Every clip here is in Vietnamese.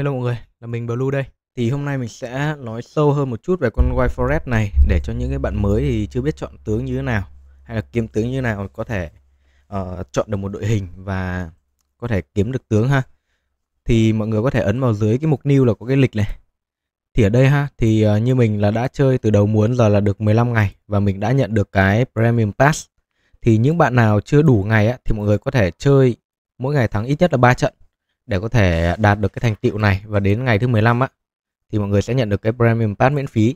Hello mọi người, là mình Blue đây. Thì hôm nay mình sẽ nói sâu hơn một chút về con White Forest này để cho những cái bạn mới thì chưa biết chọn tướng như thế nào hay là kiếm tướng như thế nào có thể uh, chọn được một đội hình và có thể kiếm được tướng ha. Thì mọi người có thể ấn vào dưới cái mục new là có cái lịch này. Thì ở đây ha, thì uh, như mình là đã chơi từ đầu muốn giờ là được 15 ngày và mình đã nhận được cái Premium Pass. Thì những bạn nào chưa đủ ngày á, thì mọi người có thể chơi mỗi ngày thắng ít nhất là 3 trận để có thể đạt được cái thành tựu này và đến ngày thứ 15 á thì mọi người sẽ nhận được cái premium pass miễn phí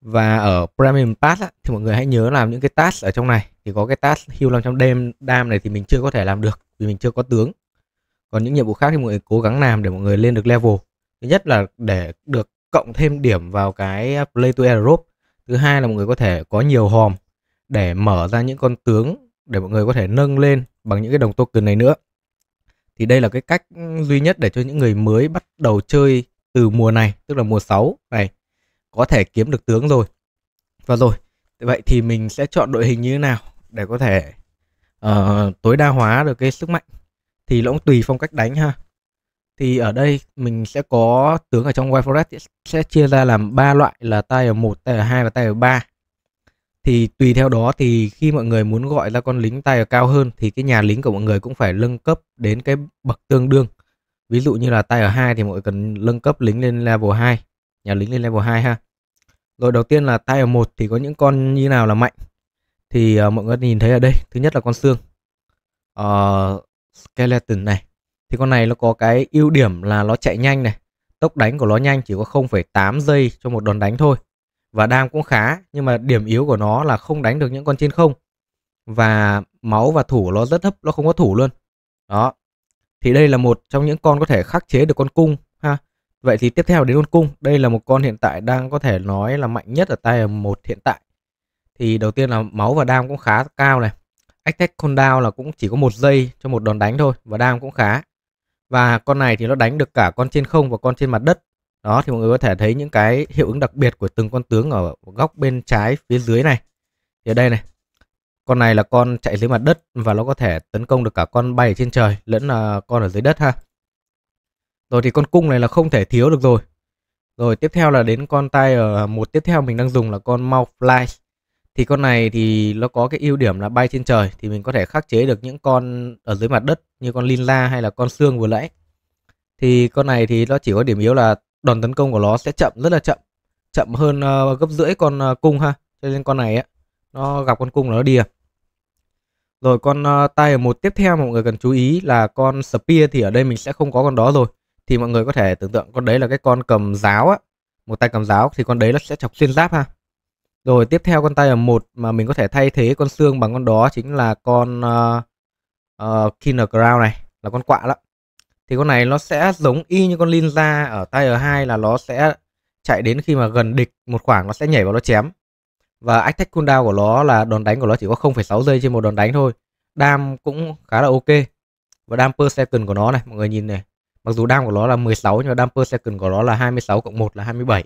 và ở premium pass á, thì mọi người hãy nhớ làm những cái task ở trong này thì có cái task hưu trong đêm đam này thì mình chưa có thể làm được vì mình chưa có tướng còn những nhiệm vụ khác thì mọi người cố gắng làm để mọi người lên được level thứ nhất là để được cộng thêm điểm vào cái play to airdrop thứ hai là mọi người có thể có nhiều hòm để mở ra những con tướng để mọi người có thể nâng lên bằng những cái đồng token này nữa thì đây là cái cách ừ, duy nhất để cho những người mới bắt đầu chơi từ mùa này tức là mùa 6 này có thể kiếm được tướng rồi và rồi vậy thì mình sẽ chọn đội hình như thế nào để có thể uh, tối đa hóa được cái sức mạnh thì nó cũng tùy phong cách đánh ha thì ở đây mình sẽ có tướng ở trong Wild Forest sẽ chia ra làm ba loại là tay ở 1, tay ở 2 và tay ở 3 thì tùy theo đó thì khi mọi người muốn gọi ra con lính tay cao hơn thì cái nhà lính của mọi người cũng phải nâng cấp đến cái bậc tương đương ví dụ như là tay ở 2 thì mọi người cần nâng cấp lính lên level 2 nhà lính lên level 2 ha rồi đầu tiên là tay ở 1 thì có những con như nào là mạnh thì uh, mọi người nhìn thấy ở đây thứ nhất là con xương uh, skeleton này thì con này nó có cái ưu điểm là nó chạy nhanh này tốc đánh của nó nhanh chỉ có 0,8 giây cho một đòn đánh thôi và đam cũng khá nhưng mà điểm yếu của nó là không đánh được những con trên không và máu và thủ nó rất thấp nó không có thủ luôn đó thì đây là một trong những con có thể khắc chế được con cung ha vậy thì tiếp theo đến con cung đây là một con hiện tại đang có thể nói là mạnh nhất ở tay một hiện tại thì đầu tiên là máu và đam cũng khá cao này attack cooldown là cũng chỉ có một giây cho một đòn đánh thôi và đam cũng khá và con này thì nó đánh được cả con trên không và con trên mặt đất đó thì mọi người có thể thấy những cái hiệu ứng đặc biệt của từng con tướng ở góc bên trái phía dưới này. Thì ở đây này, con này là con chạy dưới mặt đất và nó có thể tấn công được cả con bay ở trên trời lẫn là con ở dưới đất ha. Rồi thì con cung này là không thể thiếu được rồi. Rồi tiếp theo là đến con tay ở à, một tiếp theo mình đang dùng là con mau Fly. Thì con này thì nó có cái ưu điểm là bay trên trời thì mình có thể khắc chế được những con ở dưới mặt đất như con linh la hay là con xương vừa nãy. Thì con này thì nó chỉ có điểm yếu là đòn tấn công của nó sẽ chậm rất là chậm chậm hơn uh, gấp rưỡi con uh, cung ha cho nên con này á nó gặp con cung nó đi à rồi con uh, ờ, tay ở một tiếp theo mọi người cần chú ý là con spear thì ở đây mình sẽ không có con đó rồi thì mọi người có thể tưởng tượng con đấy là cái con cầm giáo á một tay cầm giáo thì con đấy nó sẽ chọc xuyên giáp ha rồi tiếp theo con tay ở một mà mình có thể thay thế con xương bằng con đó chính là con uh, uh, Kinder Ground này là con quạ lắm thì con này nó sẽ giống y như con Linza ở Tier 2 là nó sẽ chạy đến khi mà gần địch một khoảng nó sẽ nhảy vào nó chém và attack cooldown của nó là đòn đánh của nó chỉ có 0,6 giây trên một đòn đánh thôi đam cũng khá là ok và đam per second của nó này mọi người nhìn này mặc dù đam của nó là 16 nhưng mà đam per second của nó là 26 cộng 1 là 27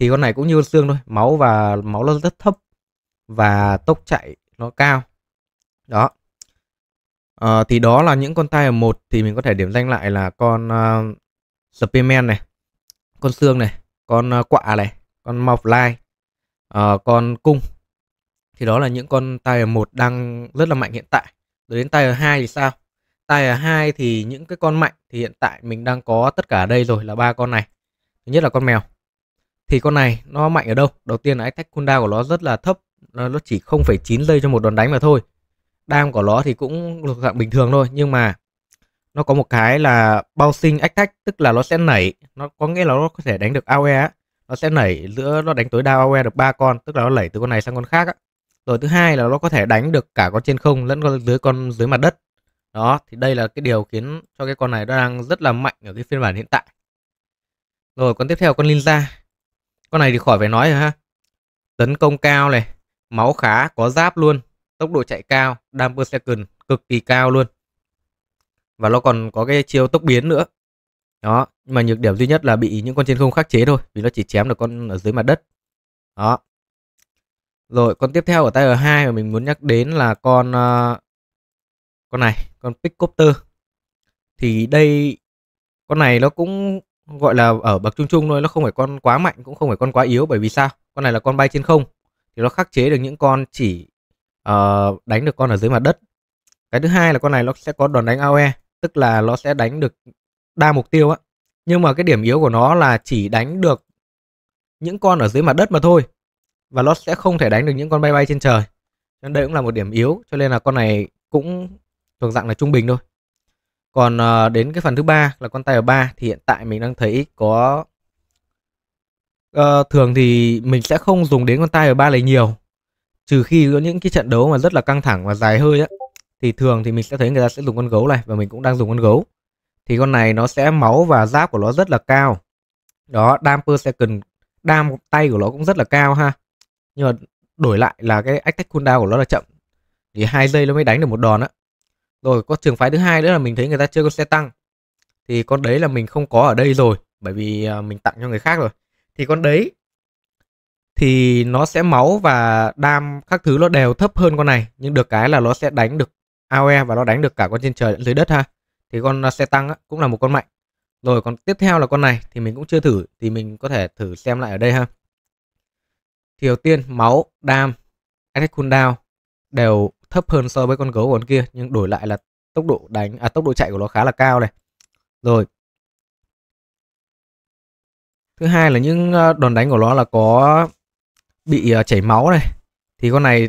thì con này cũng như xương thôi máu và máu nó rất thấp và tốc chạy nó cao đó Ờ, thì đó là những con tay ở một thì mình có thể điểm danh lại là con uh, Spearman này, con xương này, con uh, quạ này, con Mouthfly, uh, ờ, con cung. Thì đó là những con tay ở một đang rất là mạnh hiện tại. Rồi đến tay ở hai thì sao? Tay ở hai thì những cái con mạnh thì hiện tại mình đang có tất cả ở đây rồi là ba con này. Thứ nhất là con mèo. Thì con này nó mạnh ở đâu? Đầu tiên là attack cooldown của nó rất là thấp, nó chỉ 0,9 giây cho một đòn đánh mà thôi đam của nó thì cũng thuộc dạng bình thường thôi nhưng mà nó có một cái là bao sinh ách thách tức là nó sẽ nảy nó có nghĩa là nó có thể đánh được AOE á nó sẽ nảy giữa nó đánh tối đa AOE được ba con tức là nó lẩy từ con này sang con khác á rồi thứ hai là nó có thể đánh được cả con trên không lẫn con dưới con dưới mặt đất đó thì đây là cái điều khiến cho cái con này nó đang rất là mạnh ở cái phiên bản hiện tại rồi con tiếp theo con linh ra con này thì khỏi phải nói rồi ha tấn công cao này máu khá có giáp luôn tốc độ chạy cao, damper second cực kỳ cao luôn. Và nó còn có cái chiêu tốc biến nữa. Đó, nhưng mà nhược điểm duy nhất là bị những con trên không khắc chế thôi, vì nó chỉ chém được con ở dưới mặt đất. Đó. Rồi, con tiếp theo ở tay R2 mà mình muốn nhắc đến là con ờ, con này, con Pickcopter. Thì đây con này nó cũng gọi là ở bậc trung trung thôi, nó không phải con quá mạnh cũng không phải con quá yếu bởi vì sao? Con này là con bay trên không thì nó khắc chế được những con chỉ uh, đánh được con ở dưới mặt đất cái thứ hai là con này nó sẽ có đòn đánh AoE tức là nó sẽ đánh được đa mục tiêu á nhưng mà cái điểm yếu của nó là chỉ đánh được những con ở dưới mặt đất mà thôi và nó sẽ không thể đánh được những con bay bay trên trời nên đây cũng là một điểm yếu cho nên là con này cũng thuộc dạng là trung bình thôi còn uh, đến cái phần thứ ba là con tay ở ba thì hiện tại mình đang thấy có uh, thường thì mình sẽ không dùng đến con tay ở ba này nhiều trừ khi có những cái trận đấu mà rất là căng thẳng và dài hơi á thì thường thì mình sẽ thấy người ta sẽ dùng con gấu này và mình cũng đang dùng con gấu thì con này nó sẽ máu và giáp của nó rất là cao đó đam per second đam tay của nó cũng rất là cao ha nhưng mà đổi lại là cái attack cooldown của nó là chậm thì hai giây nó mới đánh được một đòn á rồi có trường phái thứ hai nữa là mình thấy người ta chơi con xe tăng thì con đấy là mình không có ở đây rồi bởi vì à, mình tặng cho người khác rồi thì con đấy thì nó sẽ máu và đam các thứ nó đều thấp hơn con này nhưng được cái là nó sẽ đánh được AoE và nó đánh được cả con trên trời dưới đất ha thì con xe tăng cũng là một con mạnh rồi còn tiếp theo là con này thì mình cũng chưa thử thì mình có thể thử xem lại ở đây ha thì đầu tiên máu đam attack cooldown đều thấp hơn so với con gấu con kia nhưng đổi lại là tốc độ đánh à tốc độ chạy của nó khá là cao này rồi thứ hai là những ờ, đòn đánh của nó là có bị ờ, chảy máu này thì con này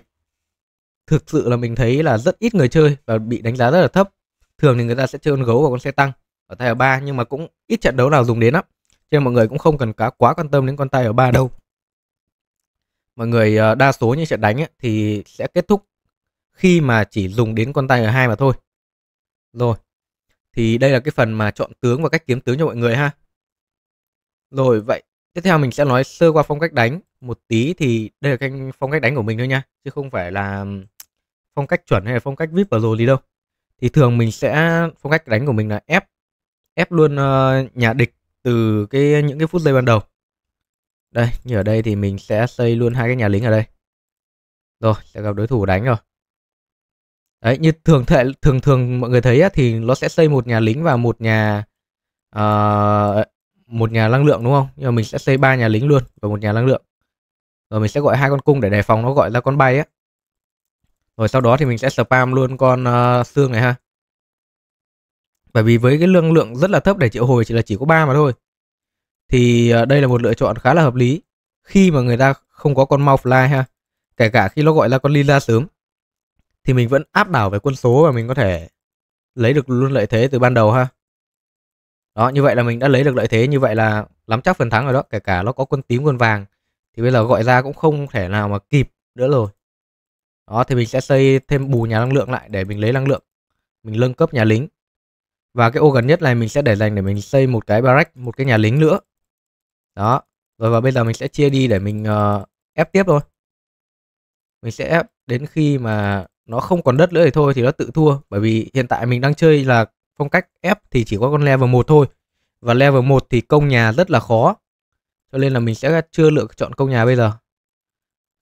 thực sự là mình thấy là rất ít người chơi và bị đánh giá rất là thấp thường thì người ta sẽ chơi con gấu và con xe tăng ở tay ở ba nhưng mà cũng ít trận đấu nào dùng đến lắm cho nên mọi người cũng không cần quá quá quan tâm đến con tay ở ba đâu mọi người ờ, đa số những trận đánh ấy, thì sẽ kết thúc khi mà chỉ dùng đến con tay ở hai mà thôi rồi thì đây là cái phần mà chọn tướng và cách kiếm tướng cho mọi người ha rồi vậy Tiếp theo mình sẽ nói sơ qua phong cách đánh một tí thì đây là kênh phong cách đánh của mình thôi nha, chứ không phải là phong cách chuẩn hay là phong cách VIP vào rồi gì đâu. Thì thường mình sẽ phong cách đánh của mình là ép ép luôn ờ, nhà địch từ cái những cái phút giây ban đầu. Đây, như ở đây thì mình sẽ xây luôn hai cái nhà lính ở đây. Rồi, sẽ gặp đối thủ đánh rồi. Đấy, như thường thể, thường thường mọi người thấy thì nó sẽ xây một nhà lính và một nhà uh, một nhà năng lượng đúng không nhưng mà mình sẽ xây ba nhà lính luôn và một nhà năng lượng rồi mình sẽ gọi hai con cung để đề phòng nó gọi ra con bay á rồi sau đó thì mình sẽ spam luôn con uh, xương này ha bởi vì với cái lương lượng rất là thấp để triệu hồi chỉ là chỉ có ba mà thôi thì uh, đây là một lựa chọn khá là hợp lý khi mà người ta không có con mau fly ha kể cả khi nó gọi là con Lila sớm thì mình vẫn áp đảo về quân số và mình có thể lấy được luôn lợi thế từ ban đầu ha đó như vậy là mình đã lấy được lợi thế như vậy là nắm chắc phần thắng rồi đó kể cả nó có quân tím quân vàng thì bây giờ gọi ra cũng không thể nào mà kịp nữa rồi đó thì mình sẽ xây thêm bù nhà năng lượng lại để mình lấy năng lượng mình nâng cấp nhà lính và cái ô gần nhất này mình sẽ để dành để mình xây một cái barrack một cái nhà lính nữa đó rồi và bây giờ mình sẽ chia đi để mình uh, ép tiếp thôi mình sẽ ép đến khi mà nó không còn đất nữa thì thôi thì nó tự thua bởi vì hiện tại mình đang chơi là phong cách ép thì chỉ có con level 1 thôi và level 1 thì công nhà rất là khó cho nên là mình sẽ chưa lựa chọn công nhà bây giờ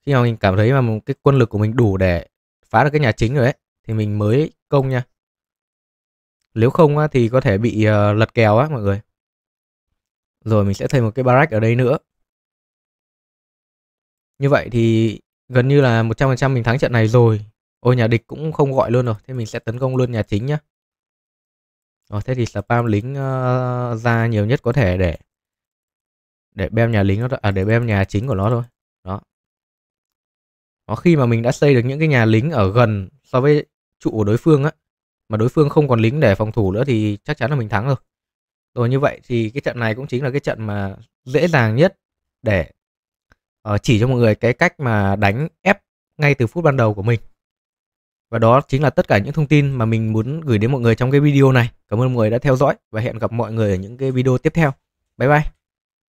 khi nào mình cảm thấy mà một cái quân lực của mình đủ để phá được cái nhà chính rồi ấy thì mình mới công nha nếu không á, thì có thể bị uh, lật kèo á mọi người rồi mình sẽ thêm một cái barrack ở đây nữa như vậy thì gần như là 100% mình thắng trận này rồi ôi nhà địch cũng không gọi luôn rồi thế mình sẽ tấn công luôn nhà chính nhá rồi, ờ, thế thì spam lính uh, ra nhiều nhất có thể để để bem nhà lính nó à để bem nhà chính của nó thôi đó nó khi mà mình đã xây được những cái nhà lính ở gần so với trụ của đối phương á mà đối phương không còn lính để phòng thủ nữa thì chắc chắn là mình thắng rồi rồi ờ, như vậy thì cái trận này cũng chính là cái trận mà dễ dàng nhất để uh, chỉ cho mọi người cái cách mà đánh ép ngay từ phút ban đầu của mình và đó chính là tất cả những thông tin mà mình muốn gửi đến mọi người trong cái video này. Cảm ơn mọi người đã theo dõi và hẹn gặp mọi người ở những cái video tiếp theo. Bye bye!